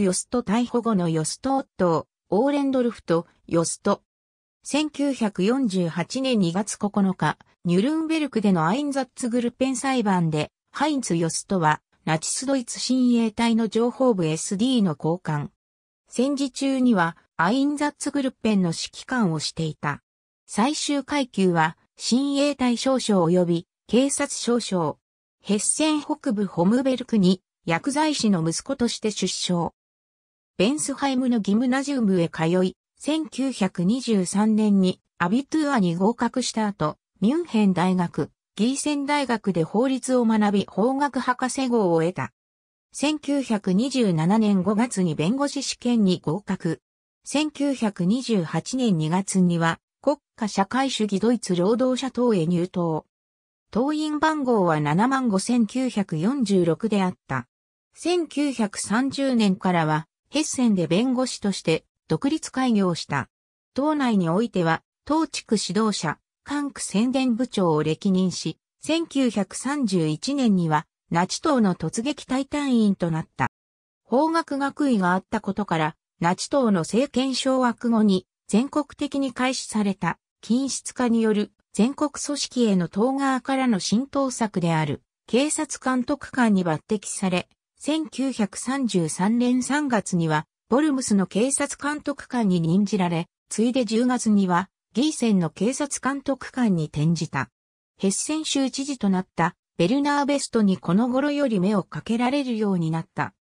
ヨスト逮捕後のヨスト・夫、オーレンドルフとヨスト。1948年2月9日、ニュルンベルクでのアインザッツグルペン裁判で、ハインツ・ヨストは、ナチスドイツ親衛隊の情報部 SD の交換。戦時中には、アインザッツグルペンの指揮官をしていた。最終階級は、親衛隊少将及び、警察少将。ヘッセン北部ホムベルクに、薬剤師の息子として出生。ベンスハイムのギムナジウムへ通い、1923年にアビトゥアに合格した後、ミュンヘン大学、ギーセン大学で法律を学び法学博士号を得た。1927年5月に弁護士試験に合格。1928年2月には国家社会主義ドイツ労働者党へ入党。党員番号は7万5946であった。1930年からはヘッセンで弁護士として独立開業した。党内においては、党地区指導者、韓区宣伝部長を歴任し、1931年には、ナチ党の突撃隊隊員となった。法学学位があったことから、ナチ党の政権掌握後に、全国的に開始された、均質化による全国組織への党側からの浸透策である、警察監督官に抜擢され、1933年3月には、ボルムスの警察監督官に任じられ、ついで10月には、ギーセンの警察監督官に転じた。ヘッセン州知事となったベルナーベストにこの頃より目をかけられるようになった。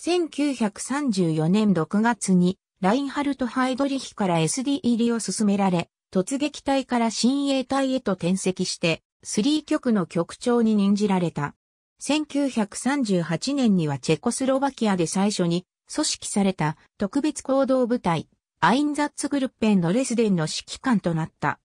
1934年6月にラインハルト・ハイドリヒから SD 入りを進められ、突撃隊から新衛隊へと転籍して、3局の局長に任じられた。1938年にはチェコスロバキアで最初に組織された特別行動部隊、アインザッツグルッペンのレスデンの指揮官となった。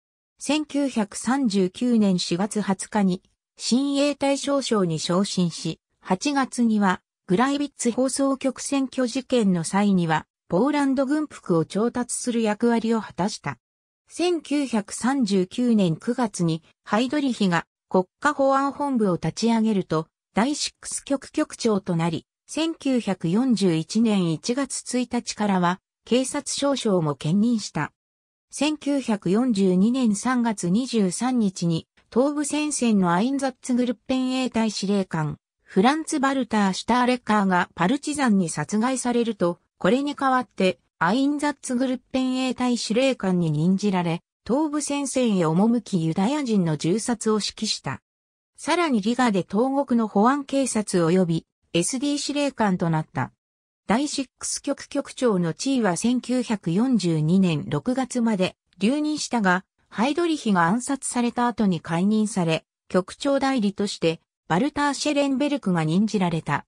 1939年4月20日に新衛隊少将に昇進し、8月にはグライビッツ放送局選挙事件の際にはポーランド軍服を調達する役割を果たした。1939年9月にハイドリヒが国家保安本部を立ち上げると、第6局局長となり、1941年1月1日からは、警察少将も兼任した。1942年3月23日に、東部戦線のアインザッツグルッペン衛隊司令官、フランツ・バルター・シュターレッカーがパルチザンに殺害されると、これに代わって、アインザッツグルッペン衛隊司令官に任じられ、東部戦線へ赴きユダヤ人の銃殺を指揮した。さらにリガで東国の保安警察及び SD 司令官となった。第6局局長の地位は1942年6月まで留任したが、ハイドリヒが暗殺された後に解任され、局長代理としてバルター・シェレンベルクが任じられた。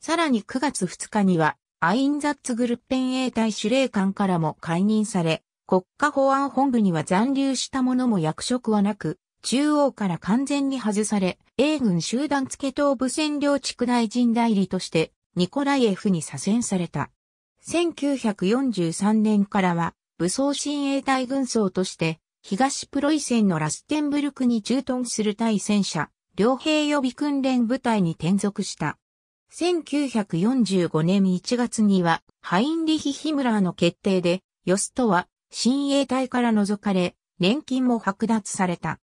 さらに9月2日には、アインザッツグルッペン衛隊司令官からも解任され、国家保安本部には残留した者も役職はなく、中央から完全に外され、英軍集団付東部占領地区大臣代理として、ニコライエフに左遷された。1943年からは、武装親衛隊軍曹として、東プロイセンのラステンブルクに駐屯する対戦車、両兵予備訓練部隊に転属した。1945年1月には、ハインリヒ・ヒムラーの決定で、ヨストは、親衛隊から除かれ、年金も剥奪された。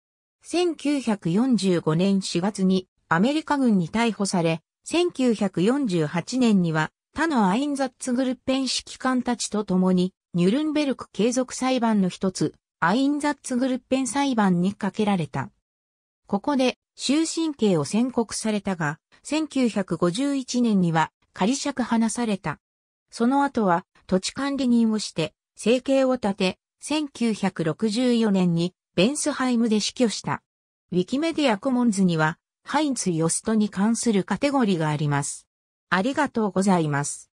1945年4月にアメリカ軍に逮捕され、1948年には他のアインザッツグルッペン指揮官たちと共にニュルンベルク継続裁判の一つ、アインザッツグルッペン裁判にかけられた。ここで終身刑を宣告されたが、1951年には仮釈放された。その後は土地管理人をして生計を立て、1964年にベンスハイムで死去した。ウィキメディアコモンズには、ハインツ・ヨストに関するカテゴリーがあります。ありがとうございます。